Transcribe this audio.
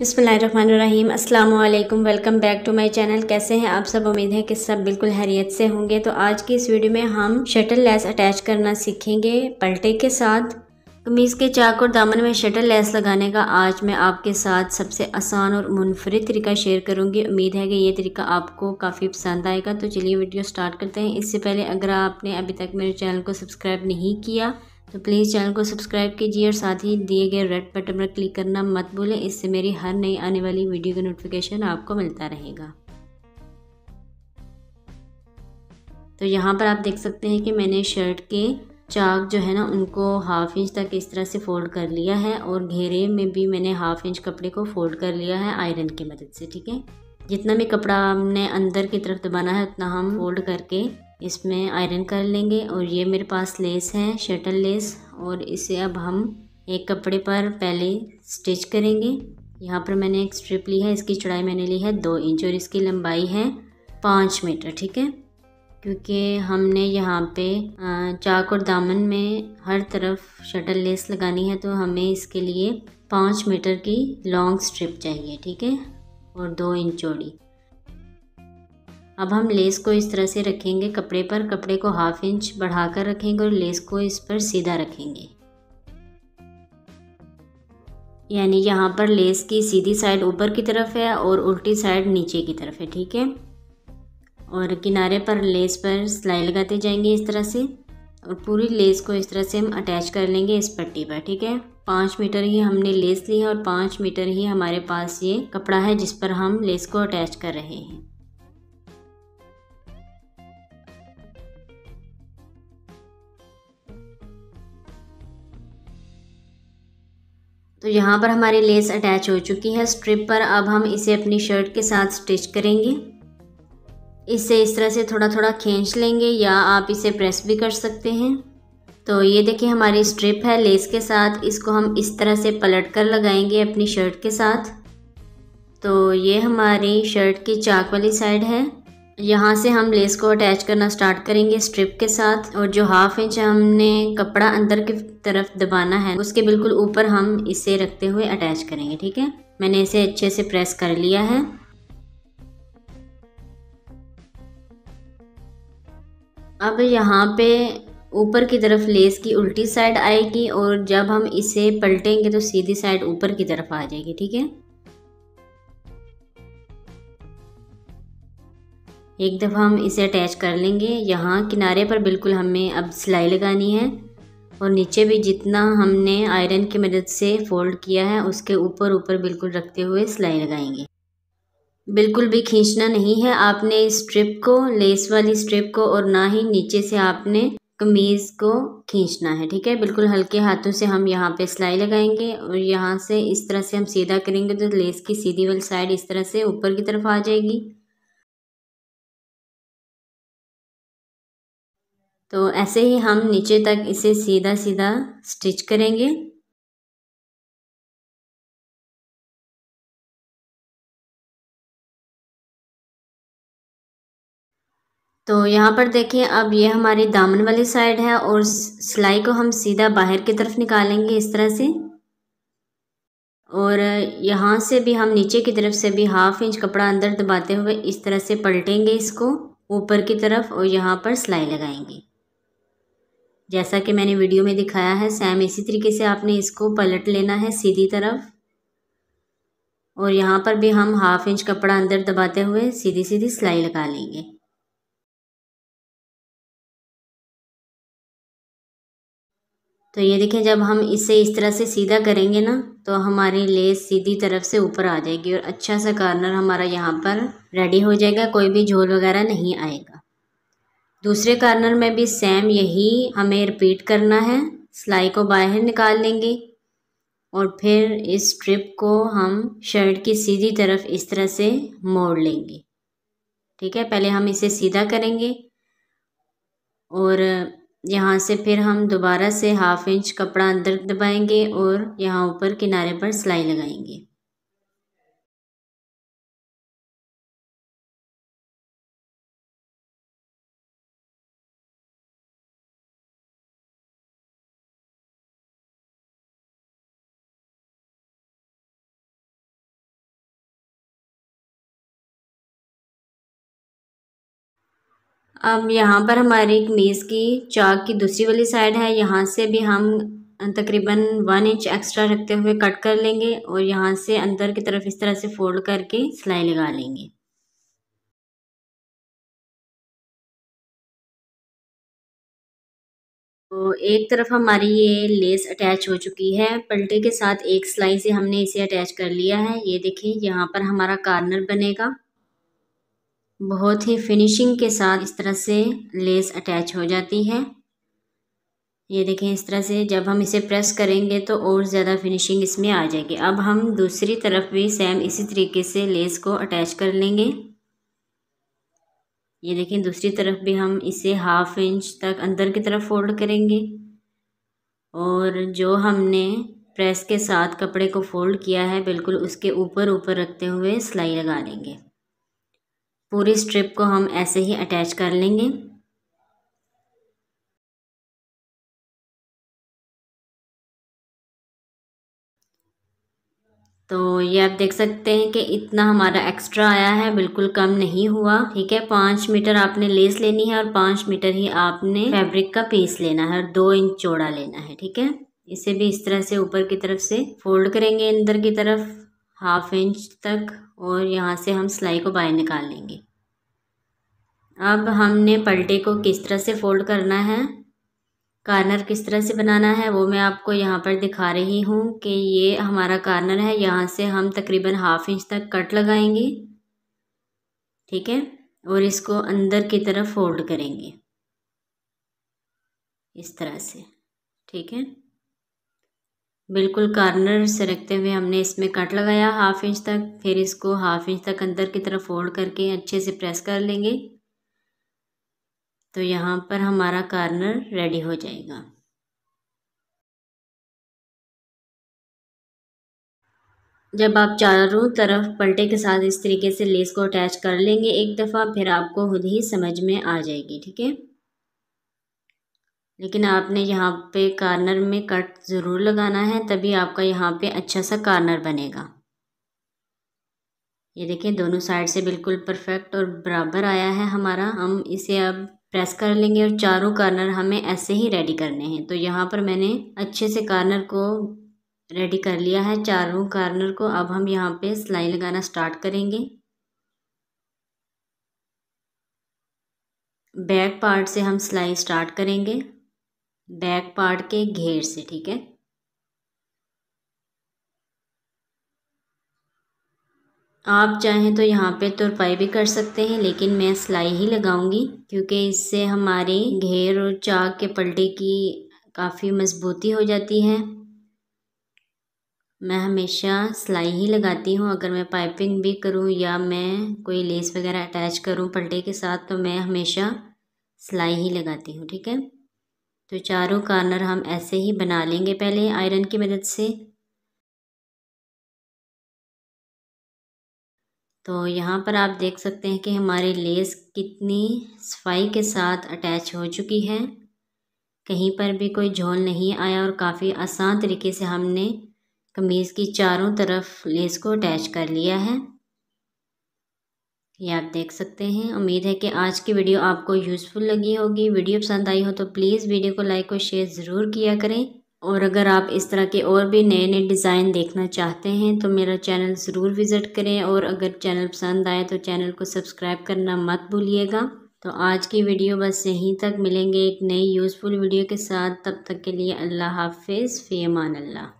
बसमीम अल्लाम welcome back to my channel कैसे हैं आप सब उम्मीद है कि सब बिल्कुल हरियत से होंगे तो आज की इस वीडियो में हम शटल लेस अटैच करना सीखेंगे पलटे के साथ कमीज़ के चाक और दामन में शटल लेस लगाने का आज मैं आपके साथ सबसे आसान और मुनफरद तरीका शेयर करूंगी उम्मीद है कि ये तरीका आपको काफ़ी पसंद आएगा तो चलिए वीडियो स्टार्ट करते हैं इससे पहले अगर आपने अभी तक मेरे चैनल को सब्सक्राइब नहीं किया तो प्लीज़ चैनल को सब्सक्राइब कीजिए और साथ ही दिए गए रेड बटन पर क्लिक करना मत भूलें इससे मेरी हर नई आने वाली वीडियो का नोटिफिकेशन आपको मिलता रहेगा तो यहाँ पर आप देख सकते हैं कि मैंने शर्ट के चाक जो है ना उनको हाफ इंच तक इस तरह से फ़ोल्ड कर लिया है और घेरे में भी मैंने हाफ इंच कपड़े को फ़ोल्ड कर लिया है आयरन की मदद से ठीक है जितना भी कपड़ा हमने अंदर की तरफ दबाना है उतना हम फोल्ड करके इसमें आयरन कर लेंगे और ये मेरे पास लेस है शटल लेस और इसे अब हम एक कपड़े पर पहले स्टिच करेंगे यहाँ पर मैंने एक स्ट्रिप ली है इसकी चौड़ाई मैंने ली है दो इंच और इसकी लंबाई है पाँच मीटर ठीक है क्योंकि हमने यहाँ पे चाक और दामन में हर तरफ शटल लेस लगानी है तो हमें इसके लिए पाँच मीटर की लॉन्ग स्ट्रिप चाहिए ठीक है और दो इंच चौड़ी अब हम लेस को इस तरह से रखेंगे कपड़े पर कपड़े को हाफ इंच बढ़ाकर रखेंगे और लेस को इस पर सीधा रखेंगे यानी यहाँ पर लेस की सीधी साइड ऊपर की तरफ है और उल्टी साइड नीचे की तरफ है ठीक है और किनारे पर लेस पर सिलाई लगाते जाएंगे इस तरह से और पूरी लेस को इस तरह से हम अटैच कर लेंगे इस पट्टी पर ठीक है पाँच मीटर ही हमने लेस ली है और पाँच मीटर ही हमारे पास ये कपड़ा है जिस पर हम लेस को अटैच कर रहे हैं तो यहाँ पर हमारी लेस अटैच हो चुकी है स्ट्रिप पर अब हम इसे अपनी शर्ट के साथ स्टिच करेंगे इसे इस तरह से थोड़ा थोड़ा खींच लेंगे या आप इसे प्रेस भी कर सकते हैं तो ये देखिए हमारी स्ट्रिप है लेस के साथ इसको हम इस तरह से पलट कर लगाएंगे अपनी शर्ट के साथ तो ये हमारी शर्ट की चाक वाली साइड है यहाँ से हम लेस को अटैच करना स्टार्ट करेंगे स्ट्रिप के साथ और जो हाफ इंच हमने कपड़ा अंदर की तरफ दबाना है उसके बिल्कुल ऊपर हम इसे रखते हुए अटैच करेंगे ठीक है मैंने इसे अच्छे से प्रेस कर लिया है अब यहाँ पे ऊपर की तरफ लेस की उल्टी साइड आएगी और जब हम इसे पलटेंगे तो सीधी साइड ऊपर की तरफ आ जाएगी ठीक है एक दफ़ा हम इसे अटैच कर लेंगे यहाँ किनारे पर बिल्कुल हमें अब सिलाई लगानी है और नीचे भी जितना हमने आयरन की मदद से फोल्ड किया है उसके ऊपर ऊपर बिल्कुल रखते हुए सिलाई लगाएंगे बिल्कुल भी खींचना नहीं है आपने स्ट्रिप को लेस वाली स्ट्रिप को और ना ही नीचे से आपने कमीज़ को खींचना है ठीक है बिल्कुल हल्के हाथों से हम यहाँ पे सिलाई लगाएंगे और यहाँ से इस तरह से हम सीधा करेंगे तो लेस की सीधी वाली साइड इस तरह से ऊपर की तरफ आ जाएगी तो ऐसे ही हम नीचे तक इसे सीधा सीधा स्टिच करेंगे तो यहाँ पर देखें अब ये हमारी दामन वाली साइड है और सिलाई को हम सीधा बाहर की तरफ निकालेंगे इस तरह से और यहाँ से भी हम नीचे की तरफ से भी हाफ इंच कपड़ा अंदर दबाते हुए इस तरह से पलटेंगे इसको ऊपर की तरफ और यहाँ पर सिलाई लगाएंगे जैसा कि मैंने वीडियो में दिखाया है सेम इसी तरीके से आपने इसको पलट लेना है सीधी तरफ और यहाँ पर भी हम हाफ इंच कपड़ा अंदर दबाते हुए सीधी सीधी सिलाई लगा लेंगे तो ये देखें जब हम इसे इस तरह से सीधा करेंगे ना तो हमारी लेस सीधी तरफ से ऊपर आ जाएगी और अच्छा सा कॉर्नर हमारा यहाँ पर रेडी हो जाएगा कोई भी झोल वगैरह नहीं आएगा दूसरे कॉर्नर में भी सेम यही हमें रिपीट करना है सिलाई को बाहर निकाल लेंगे और फिर इस स्ट्रिप को हम शर्ट की सीधी तरफ इस तरह से मोड़ लेंगे ठीक है पहले हम इसे सीधा करेंगे और यहाँ से फिर हम दोबारा से हाफ इंच कपड़ा अंदर दबाएंगे और यहाँ ऊपर किनारे पर सिलाई लगाएंगे अब यहाँ पर हमारी कमीज़ की चाक की दूसरी वाली साइड है यहाँ से भी हम तकरीबन वन इंच एक्स्ट्रा रखते हुए कट कर लेंगे और यहाँ से अंदर की तरफ इस तरह से फोल्ड करके सिलाई लगा लेंगे तो एक तरफ हमारी ये लेस अटैच हो चुकी है पलटे के साथ एक सिलाई से हमने इसे अटैच कर लिया है ये देखें यहाँ पर हमारा कार्नर बनेगा बहुत ही फिनिशिंग के साथ इस तरह से लेस अटैच हो जाती है ये देखें इस तरह से जब हम इसे प्रेस करेंगे तो और ज़्यादा फिनिशिंग इसमें आ जाएगी अब हम दूसरी तरफ भी सेम इसी तरीके से लेस को अटैच कर लेंगे ये देखें दूसरी तरफ भी हम इसे हाफ इंच तक अंदर की तरफ फोल्ड करेंगे और जो हमने प्रेस के साथ कपड़े को फोल्ड किया है बिल्कुल उसके ऊपर ऊपर रखते हुए सिलाई लगा लेंगे पूरी स्ट्रिप को हम ऐसे ही अटैच कर लेंगे तो ये आप देख सकते हैं कि इतना हमारा एक्स्ट्रा आया है बिल्कुल कम नहीं हुआ ठीक है पाँच मीटर आपने लेस लेनी है और पाँच मीटर ही आपने फैब्रिक का पीस लेना है और दो इंच चौड़ा लेना है ठीक है इसे भी इस तरह से ऊपर की तरफ से फोल्ड करेंगे अंदर की तरफ हाफ इंच तक और यहाँ से हम सिलाई को बाहर निकाल लेंगे अब हमने पलटे को किस तरह से फोल्ड करना है कार्नर किस तरह से बनाना है वो मैं आपको यहाँ पर दिखा रही हूँ कि ये हमारा कार्नर है यहाँ से हम तकरीबन हाफ इंच तक कट लगाएंगे ठीक है और इसको अंदर की तरफ फोल्ड करेंगे इस तरह से ठीक है बिल्कुल कार्नर से रखते हुए हमने इसमें कट लगाया हाफ इंच तक फिर इसको हाफ इंच तक अंदर की तरफ फोल्ड करके अच्छे से प्रेस कर लेंगे तो यहाँ पर हमारा कार्नर रेडी हो जाएगा जब आप चारों तरफ पलटे के साथ इस तरीके से लेस को अटैच कर लेंगे एक दफ़ा फिर आपको खुद ही समझ में आ जाएगी ठीक है लेकिन आपने यहाँ पे कार्नर में कट ज़रूर लगाना है तभी आपका यहाँ पे अच्छा सा कार्नर बनेगा ये देखिए दोनों साइड से बिल्कुल परफेक्ट और बराबर आया है हमारा हम इसे अब प्रेस कर लेंगे और चारों कार्नर हमें ऐसे ही रेडी करने हैं तो यहाँ पर मैंने अच्छे से कार्नर को रेडी कर लिया है चारों कार्नर को अब हम यहाँ पे सिलाई लगाना स्टार्ट करेंगे बैक पार्ट से हम सिलाई स्टार्ट करेंगे बैक पार्ट के घेर से ठीक है आप चाहें तो यहाँ पे तुरपाई भी कर सकते हैं लेकिन मैं सिलाई ही लगाऊंगी क्योंकि इससे हमारे घेर और चाक के पलटे की काफ़ी मजबूती हो जाती है मैं हमेशा सिलाई ही लगाती हूँ अगर मैं पाइपिंग भी करूँ या मैं कोई लेस वगैरह अटैच करूँ पलटे के साथ तो मैं हमेशा सिलाई ही लगाती हूँ ठीक है तो चारों कॉर्नर हम ऐसे ही बना लेंगे पहले आयरन की मदद से तो यहाँ पर आप देख सकते हैं कि हमारी लेस कितनी सफाई के साथ अटैच हो चुकी है कहीं पर भी कोई झोल नहीं आया और काफ़ी आसान तरीके से हमने कमीज़ की चारों तरफ लेस को अटैच कर लिया है ये आप देख सकते हैं उम्मीद है कि आज की वीडियो आपको यूज़फुल लगी होगी वीडियो पसंद आई हो तो प्लीज़ वीडियो को लाइक और शेयर ज़रूर किया करें और अगर आप इस तरह के और भी नए नए डिज़ाइन देखना चाहते हैं तो मेरा चैनल ज़रूर विज़िट करें और अगर चैनल पसंद आए तो चैनल को सब्सक्राइब करना मत भूलिएगा तो आज की वीडियो बस यहीं तक मिलेंगे एक नई यूज़फुल वीडियो के साथ तब तक के लिए अल्लाह हाफिज़ फ़ेमान अल्लाह